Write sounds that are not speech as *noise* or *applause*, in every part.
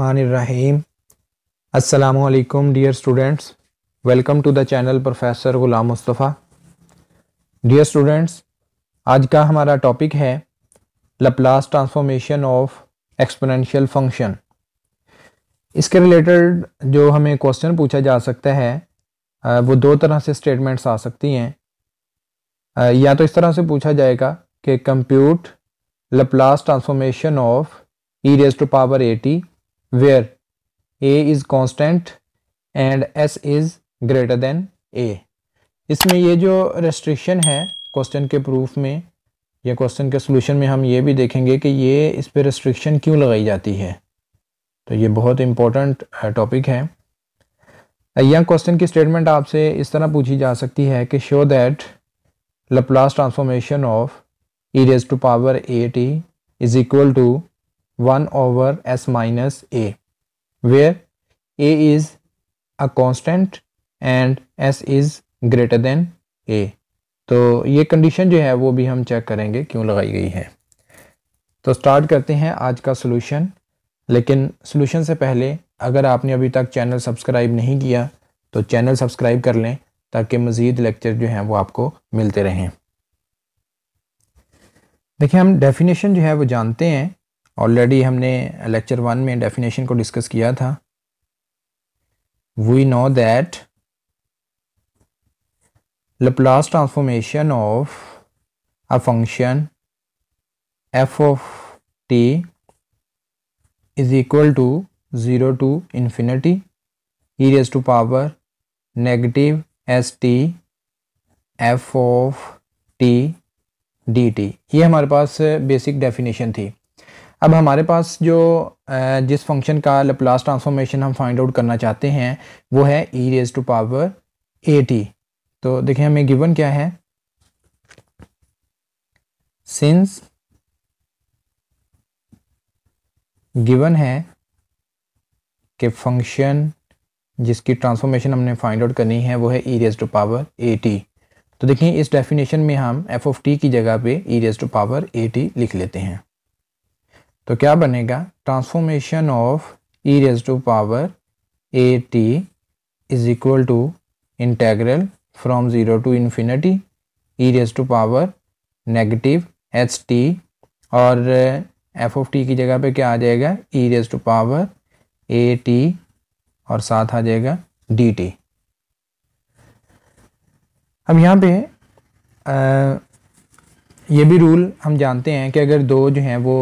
रहीम अस्सलाम dear students welcome to the channel professor Ghulam Mustafa dear students आज का हमारा टॉपिक है Laplace transformation of exponential function इसके रिलेटेड जो हमें क्वेश्चन पूछा जा सकता है वो दो तरह से स्टेटमेंट्स आ सकती हैं या तो इस तरह से पूछा जाएगा कि compute Laplace transformation of e raise to power a t where a is constant and s is greater than a इसमें ये जो रेस्ट्रिक्शन है क्वेश्चन के प्रूफ में या क्वेश्चन के सोल्यूशन में हम ये भी देखेंगे कि ये इस पर रेस्ट्रिक्शन क्यों लगाई जाती है तो ये बहुत इम्पोर्टेंट टॉपिक uh, है यह क्वेश्चन की स्टेटमेंट आपसे इस तरह पूछी जा सकती है कि show that Laplace transformation of e raise to power a t is equal to 1 over s minus a where a is a constant and s is greater than a तो ये कंडीशन जो है वो भी हम चेक करेंगे क्यों लगाई गई है तो स्टार्ट करते हैं आज का सोल्यूशन लेकिन सोल्यूशन से पहले अगर आपने अभी तक चैनल सब्सक्राइब नहीं किया तो चैनल सब्सक्राइब कर लें ताकि मज़ीद लेक्चर जो हैं वो आपको मिलते रहें देखिए हम डेफिनेशन जो है वो जानते हैं ऑलरेडी हमने लेक्चर वन में डेफिनेशन को डिस्कस किया था we know that Laplace transformation of a function f of t is equal to zero to infinity e raise to power negative s t f of t d t ये हमारे पास basic definition थी अब हमारे पास जो जिस function का Laplace transformation हम find out करना चाहते हैं वो है e raise to power a t तो देखिए हमें गिवन क्या है सिंस गिवन है कि फंक्शन जिसकी ट्रांसफॉर्मेशन हमने फाइंड आउट करनी है वो है e raise to power a t तो देखिए इस डेफिनेशन में हम एफ ऑफ टी की जगह पे e raise to power a t लिख लेते हैं तो क्या बनेगा transformation of e raise to power a t is equal to integral from zero to infinity e raise to power negative h t और एफ ऑफ टी की जगह पे क्या आ जाएगा e raise to power a t और साथ आ जाएगा डी टी अब यहाँ पे eh, ये भी रूल हम जानते हैं कि अगर दो जो हैं वो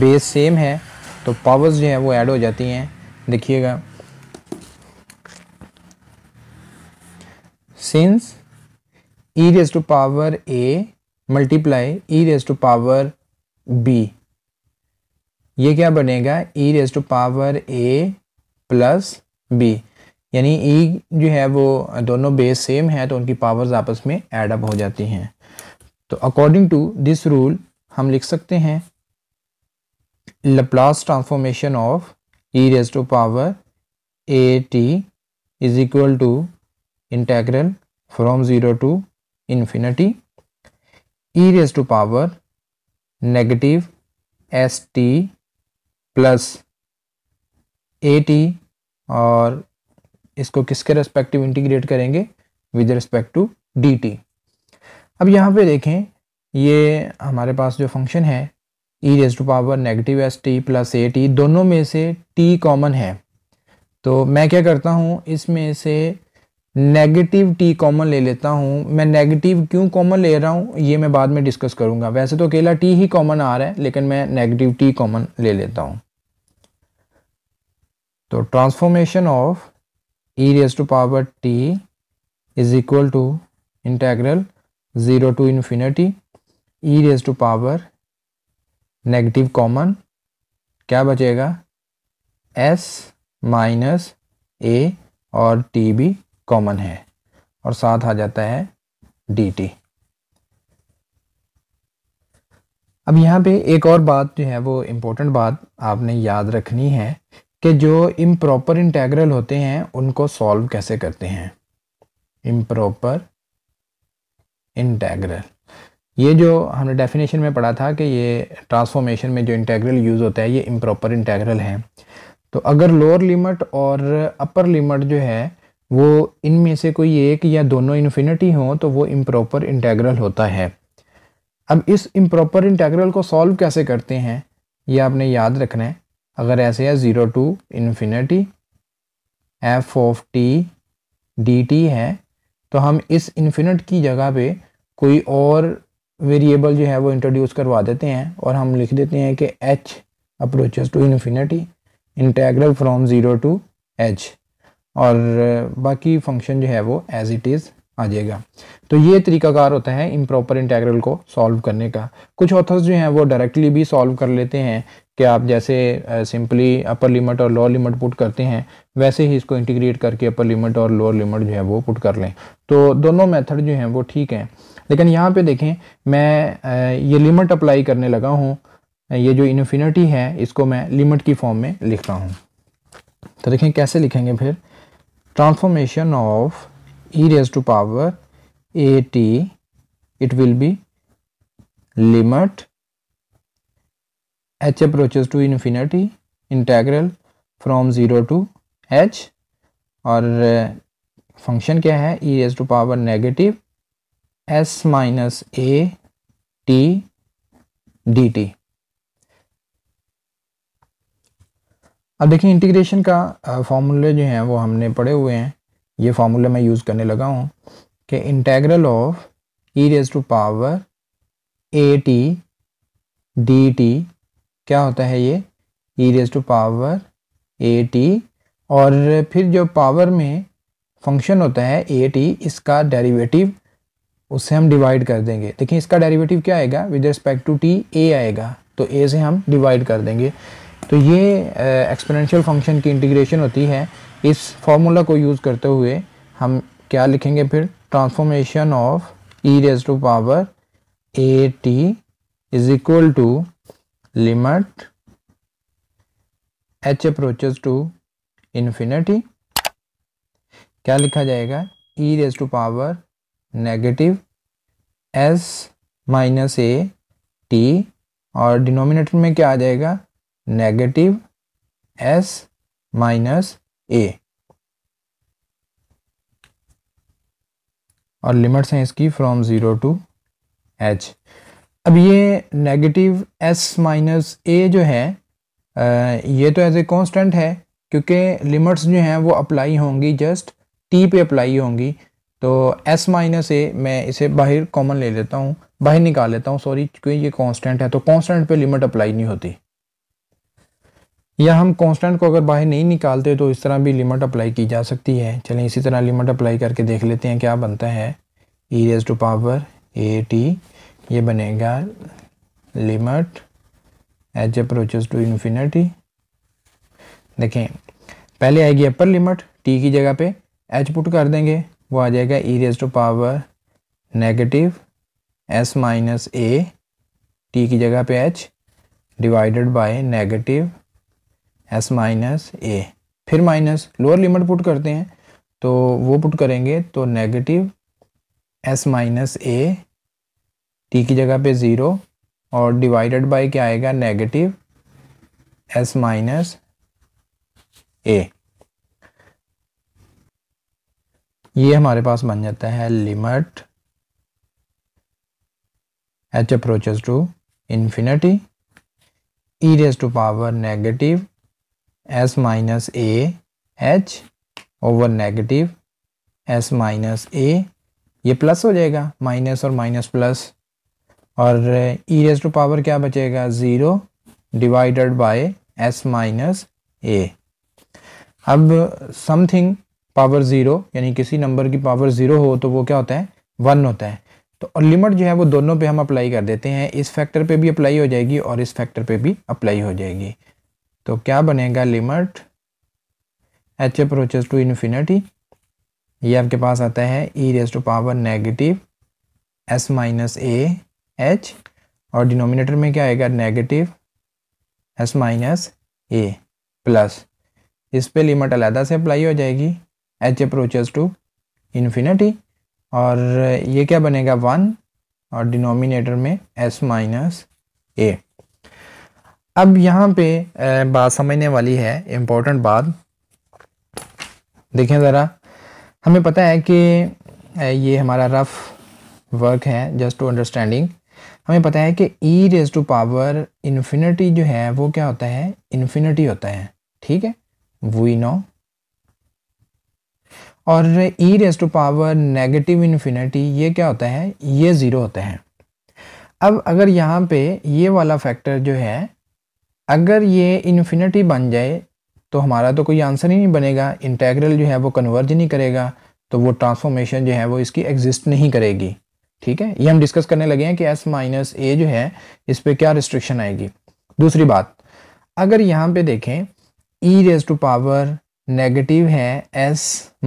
बेस सेम है तो पावर्स जो हैं वो ऐड हो जाती हैं देखिएगा since e raise to power a multiply e raise to power b ये क्या बनेगा e raise to power a plus b यानी ई e जो है वो दोनों बेस सेम है तो उनकी पावर्स आपस में ऐड अप हो जाती हैं तो अकॉर्डिंग टू दिस रूल हम लिख सकते हैं Laplace transformation of e raise to power a t is equal to integral from zero to infinity e raise to power negative s t plus a t और इसको किसके respective integrate करेंगे with respect to d t अब यहाँ पे देखें ये हमारे पास जो फंक्शन है e raise to power negative s t plus a t दोनों में से टी कॉमन है तो मैं क्या करता हूँ इसमें से नेगेटिव टी कॉमन ले लेता हूँ मैं नेगेटिव क्यों कॉमन ले रहा हूँ ये मैं बाद में डिस्कस करूँगा वैसे तो अकेला टी ही कॉमन आ रहा है लेकिन मैं नेगेटिव टी कॉमन ले लेता हूँ तो transformation of e raise to power t is equal to integral zero to infinity e raise to power negative common क्या बचेगा एस माइनस ए और टी भी कॉमन है और साथ आ जाता है डी टी अब यहाँ पे एक और बात जो है वो इम्पोर्टेंट बात आपने याद रखनी है कि जो इम्प्रॉपर इंटेग्रल होते हैं उनको सॉल्व कैसे करते हैं इम्प्रॉपर इंटेग्रल ये जो हमने डेफिनेशन में पढ़ा था कि ये ट्रांसफॉर्मेशन में जो इंटेग्रल यूज़ होता है ये इम्प्रॉपर इंटेग्रल है तो अगर लोअर लिमिट और अपर लिमिट जो है वो इनमें से कोई एक या दोनों इन्फिनिटी हों तो वो इम्प्रॉपर इंटेग्रल होता है अब इस इम्प्रॉपर इंटेग्रल को सॉल्व कैसे करते हैं ये आपने याद रखना है अगर ऐसे है zero to infinity f of t d t है तो हम इस इन्फिनिट की जगह पे कोई और वेरिएबल जो है वो इंट्रोड्यूस करवा देते हैं और हम लिख देते हैं कि h approaches to infinity integral from zero to h और uh, बाकी फंक्शन जो है वो एज़ इट इज़ आ जाएगा तो ये तरीकाकार होता है इम्प्रॉपर इंटेग्रल को सॉल्व करने का कुछ ऑथर्स जो हैं वो डायरेक्टली भी सॉल्व कर लेते हैं कि आप जैसे सिंपली अपर लिमिट और लोअर लिमिट पुट करते हैं वैसे ही इसको इंटीग्रेट करके अपर लिमिट और लोअर लिमिट जो है वो पुट कर लें तो दोनों मेथड जो हैं वो ठीक हैं लेकिन यहाँ पे देखें मैं ये लिमिट अप्लाई करने लगा हूँ ये जो इन्फिनिटी है इसको मैं लिमिट की फॉर्म में लिख रहा हूँ तो देखें कैसे लिखेंगे फिर transformation of e raised to power a t it will be limit h approaches to infinity integral from 0 to h और फंक्शन क्या है e raised to power negative s minus a t d t अब देखिए integration का फॉर्मूले जो हैं वो हमने पढ़े हुए हैं ये फार्मूला मैं यूज़ करने लगा हूँ कि integral of e raise to power a t d t क्या होता है ये e raise to power a t और फिर जो पावर में फंक्शन होता है ए टी इसका डेरिवेटिव उससे हम डिवाइड कर देंगे देखिए इसका डेरिवेटिव क्या आएगा with respect to t a आएगा तो ए से हम डिवाइड कर देंगे तो ये एक्सपोनेंशियल फंक्शन की इंटीग्रेशन होती है इस फॉर्मूला को यूज़ करते हुए हम क्या लिखेंगे फिर transformation of e raise to power a t is equal to limit h approaches to infinity क्या लिखा जाएगा e raise to power negative s minus a t और डिनोमिनेटर में क्या आ जाएगा नेगेटिव एस माइनस ए और लिमिट्स हैं इसकी फ्रॉम ज़ीरो टू एच अब ये नेगेटिव एस माइनस ए जो है आ, ये तो एज ए कांस्टेंट है क्योंकि लिमिट्स जो हैं वो अप्लाई होंगी जस्ट टी पे अप्लाई होंगी तो एस माइनस ए मैं इसे बाहर कॉमन ले लेता हूँ बाहर निकाल लेता हूँ सॉरी क्योंकि ये कांस्टेंट है तो कांस्टेंट पे लिमिट अप्लाई नहीं होती या हम कांस्टेंट को अगर बाहर नहीं निकालते तो इस तरह भी लिमिट अप्लाई की जा सकती है चलें इसी तरह लिमिट अप्लाई करके देख लेते हैं क्या बनता है e raise to power a t ये बनेगा limit h approach to infinity देखें पहले आएगी अपर लिमिट टी की जगह पे एच पुट कर देंगे वो आ जाएगा e raise to power negative s minus a t की जगह पे h divided by negative s minus a फिर माइनस लोअर लिमिट पुट करते हैं तो वो पुट करेंगे तो negative s minus a t की जगह पे ज़ीरो और डिवाइडेड बाय क्या आएगा नेगेटिव एस माइनस ए ये हमारे पास बन जाता है limit h approaches to infinity e raise to power negative s minus a h over negative s minus a ये प्लस हो जाएगा माइनस और माइनस प्लस और ई रेज टू पावर क्या बचेगा zero divided by s minus a अब something power zero यानी किसी नंबर की पावर ज़ीरो हो तो वो क्या होता है वन होता है तो और लिमिट जो है वो दोनों पे हम अप्लाई कर देते हैं इस फैक्टर पे भी अप्लाई हो जाएगी और इस फैक्टर पे भी अप्लाई हो जाएगी तो क्या बनेगा limit h approaches to infinity ये आपके पास आता है e raise to power negative s minus a h और डिनोमिनेटर में क्या आएगा negative s minus a plus इस पे लिमिट अलहदा से अप्लाई हो जाएगी एच अप्रोचेस टू इन्फिनिटी और ये क्या बनेगा वन और डिनोमिनेटर में एस माइनस ए अब यहाँ पे बात समझने वाली है इम्पोर्टेंट बात देखें ज़रा हमें पता है कि ये हमारा रफ वर्क है जस्ट टू अंडरस्टैंडिंग हमें पता है कि e raise to power infinity जो है वो क्या होता है इन्फिनिटी होता है ठीक है वी नो और e raise to power negative infinity ये क्या होता है ये ज़ीरो होता है अब अगर यहाँ पे ये वाला फैक्टर जो है अगर ये इन्फिनिटी बन जाए तो हमारा तो कोई आंसर ही नहीं बनेगा इंटेग्रल जो है वो कन्वर्ज नहीं करेगा तो वो ट्रांसफॉर्मेशन जो है वो इसकी एग्जिस्ट नहीं करेगी ठीक है ये हम डिस्कस करने लगे हैं कि एस माइनस ए जो है इस पर क्या रिस्ट्रिक्शन आएगी दूसरी बात अगर यहाँ पे देखें e raise to power negative है एस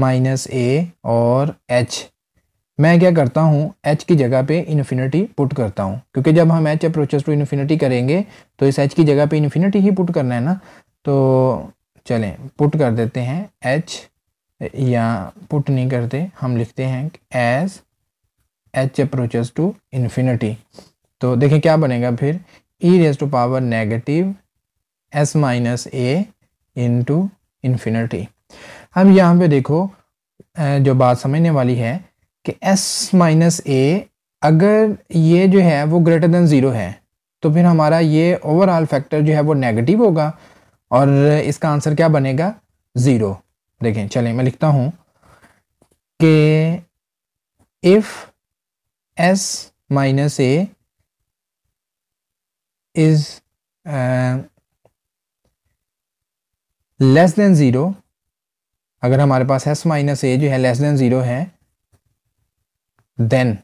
माइनस ए और एच मैं क्या करता हूँ एच की जगह पे इन्फिनिटी पुट करता हूँ क्योंकि जब हम एच अप्रोचेस टू इन्फिनिटी करेंगे तो इस एच की जगह पे इन्फिनिटी ही पुट करना है ना तो चलें पुट कर देते हैं एच या पुट नहीं करते हम लिखते हैं as h approaches to infinity तो देखें क्या बनेगा फिर e raise to power negative s minus a into infinity अब यहाँ पे देखो जो बात समझने वाली है कि एस माइनस ए अगर ये जो है वो ग्रेटर देन ज़ीरो है तो फिर हमारा ये ओवरऑल फैक्टर जो है वो नेगेटिव होगा और इसका आंसर क्या बनेगा ज़ीरो देखें चलें मैं लिखता हूँ कि if s minus a is less than zero अगर हमारे पास एस माइनस ए जो है लेस देन ज़ीरो है then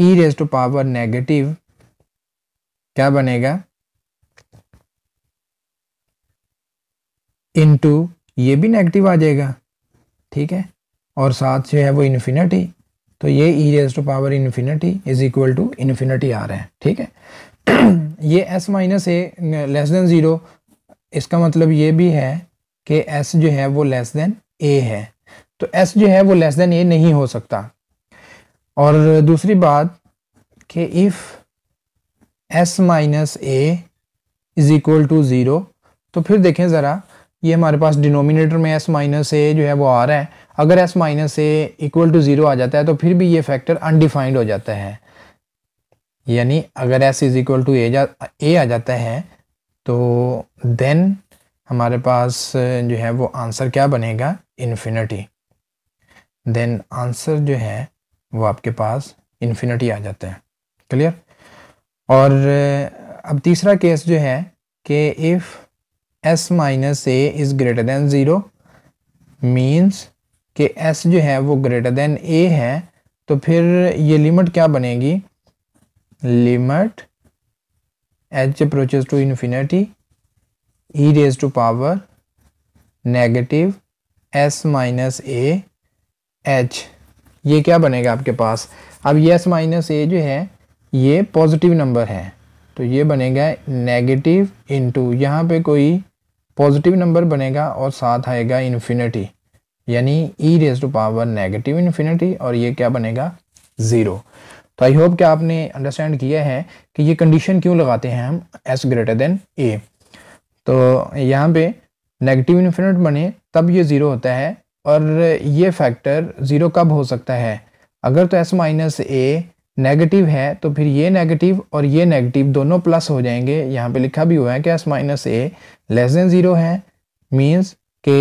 e raise to power negative क्या बनेगा इनटू ये भी नेगेटिव आ जाएगा ठीक है और साथ जो है वो इन्फिनिटी तो ये e raise to power infinity is equal to infinity आ रहा है ठीक है *clears throat* ये s minus a less than zero इसका मतलब ये भी है कि एस जो है वो लेस देन ए है तो एस जो है वो लेस देन ए नहीं हो सकता और दूसरी बात कि if s minus a is equal to zero तो फिर देखें ज़रा ये हमारे पास डिनोमिनेटर में एस माइनस ए जो है वो आ रहा है अगर s minus a equal to zero आ जाता है तो फिर भी ये फैक्टर अनडिफाइंड हो जाता है यानी अगर s is equal to a जा ए आ जाता है तो देन हमारे पास जो है वो आंसर क्या बनेगा इन्फिनिटी देन आंसर जो है वो आपके पास इन्फिनिटी आ जाते हैं क्लियर और अब तीसरा केस जो है कि if s minus a is greater than zero means कि एस जो है वो ग्रेटर देन ए है तो फिर ये लिमिट क्या बनेगी limit h approaches to infinity e raise to power negative s minus a h ये क्या बनेगा आपके पास अब ये एस माइनस ए जो है ये पॉजिटिव नंबर है तो ये बनेगा नेगेटिव इनटू यहाँ पे कोई पॉजिटिव नंबर बनेगा और साथ आएगा इन्फिनिटी यानी e raise to power negative infinity और ये क्या बनेगा ज़ीरो तो आई होप कि आपने अंडरस्टैंड किया है कि ये कंडीशन क्यों लगाते हैं हम एस ग्रेटर देन ए तो यहाँ पे नेगेटिव इन्फिनिट बने तब ये ज़ीरो होता है और ये फैक्टर ज़ीरो कब हो सकता है अगर तो एस माइनस ए नेगेटिव है तो फिर ये नेगेटिव और ये नेगेटिव दोनों प्लस हो जाएंगे यहाँ पे लिखा भी हुआ है कि s minus a less than zero है मीन्स के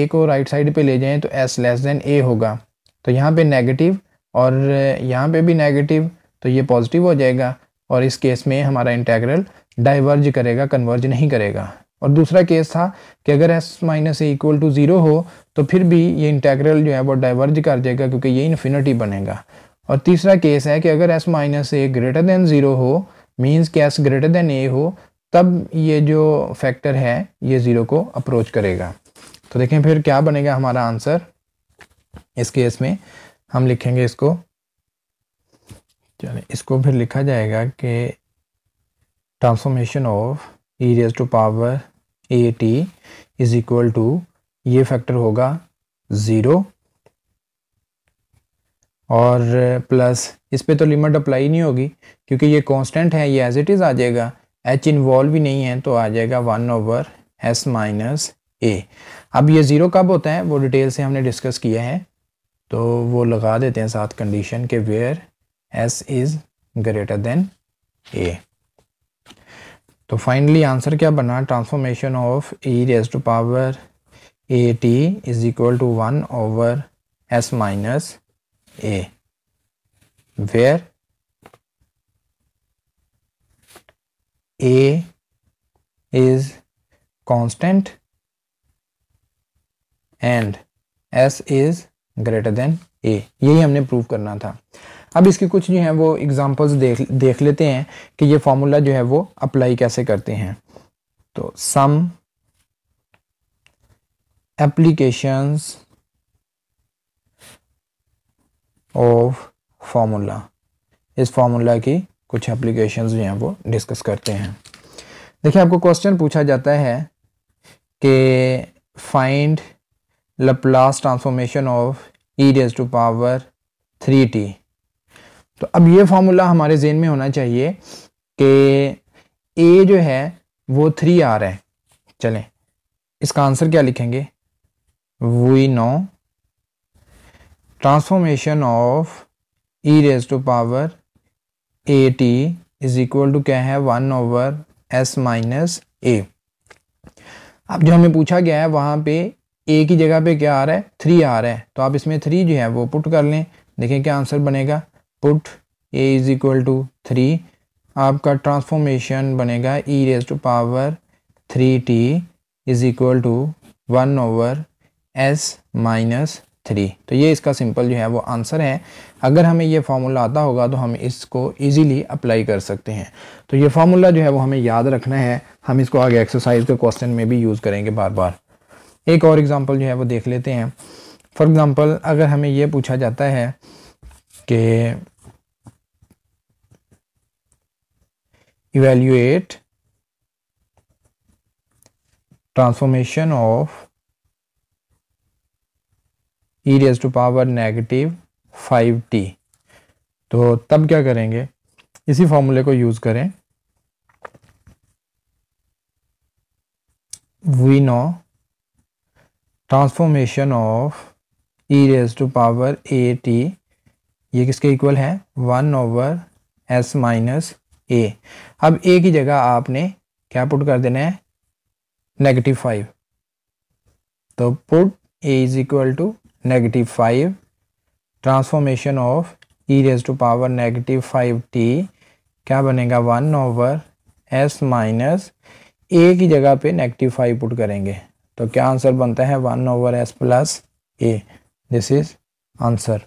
ए को राइट साइड पे ले जाएं तो एस लेस देन ए होगा तो यहाँ पे नेगेटिव और यहाँ पे भी नेगेटिव तो ये पॉजिटिव हो जाएगा और इस केस में हमारा इंटेग्रल डाइवर्ज करेगा कन्वर्ज नहीं करेगा और दूसरा केस था कि अगर s minus a equal to zero हो तो फिर भी ये इंटेग्रल जो है वो डाइवर्ज कर जाएगा क्योंकि ये इन्फिनिटी बनेगा और तीसरा केस है कि अगर s minus a greater than zero हो मीन्स कि एस ग्रेटर देन ए हो तब ये जो फैक्टर है ये ज़ीरो को अप्रोच करेगा तो देखें फिर क्या बनेगा हमारा आंसर इस केस में हम लिखेंगे इसको चलिए इसको फिर लिखा जाएगा कि transformation of e raise to power a t is equal to ये फैक्टर होगा ज़ीरो और प्लस uh, इस पर तो लिमिट अप्लाई नहीं होगी क्योंकि ये कांस्टेंट है ये एज इट इज़ आ जाएगा एच इन्वॉल्व भी नहीं है तो आ जाएगा one over s minus a अब ये ज़ीरो कब होता है वो डिटेल से हमने डिस्कस किया है तो वो लगा देते हैं साथ कंडीशन के where s is greater than a तो फाइनली आंसर क्या बना transformation of e raise to power a t is equal to one over s minus a where a is constant and s is greater than a यही हमने prove करना था अब इसकी कुछ जो है वो एग्जाम्पल्स देख देख लेते हैं कि ये फार्मूला जो है वो अप्लाई कैसे करते हैं तो सम एप्लीकेशंस ऑफ फॉर्मूला इस फार्मूला की कुछ एप्लीकेशंस जो हैं वो डिस्कस करते हैं देखिए आपको क्वेश्चन पूछा जाता है कि find Laplace transformation of e raise to power three t तो अब ये फार्मूला हमारे जेन में होना चाहिए कि ए जो है वो थ्री आ रहा है चलें इसका आंसर क्या लिखेंगे we know transformation of e raise to power a t is equal to क्या है one over s minus a अब जो हमें पूछा गया है वहाँ पे ए की जगह पे क्या आ रहा है थ्री आ रहा है तो आप इसमें थ्री जो है वो पुट कर लें देखें क्या आंसर बनेगा put a is equal to three आपका ट्रांसफॉर्मेशन बनेगा e raise to power three t is equal to one over s minus three तो ये इसका सिंपल जो है वो आंसर है अगर हमें ये फार्मूला आता होगा तो हम इसको इजीली अप्लाई कर सकते हैं तो ये फार्मूला जो है वो हमें याद रखना है हम इसको आगे एक्सरसाइज के क्वेश्चन में भी यूज़ करेंगे बार बार एक और एग्ज़ाम्पल जो है वो देख लेते हैं फॉर एग्ज़ाम्पल अगर हमें ये पूछा जाता है कि evaluate transformation of e raised to power negative 5t तो तब क्या करेंगे इसी फॉर्मूले को यूज करें we know transformation of e raise to power a t ये किसके इक्वल है one over s minus a अब ए की जगह आपने क्या पुट कर देना है नेगेटिव फाइव तो put a is equal to negative five transformation of e raise to power negative five t क्या बनेगा one over s minus a की जगह पे नेगेटिव फाइव पुट करेंगे तो क्या आंसर बनता है one over s plus a this is answer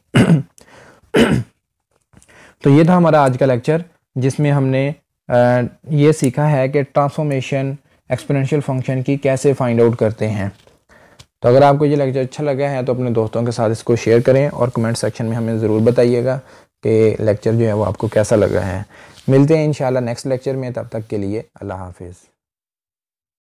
तो ये था हमारा आज का लेक्चर जिसमें हमने ये सीखा है कि ट्रांसफॉर्मेशन एक्सपोनेंशियल फंक्शन की कैसे फाइंड आउट करते हैं तो अगर आपको ये लेक्चर अच्छा लगा है तो अपने दोस्तों के साथ इसको शेयर करें और कमेंट सेक्शन में हमें ज़रूर बताइएगा कि लेक्चर जो है वो आपको कैसा लगा है मिलते हैं इन नेक्स्ट लेक्चर में तब तक के लिए अल्लाह हाफिज़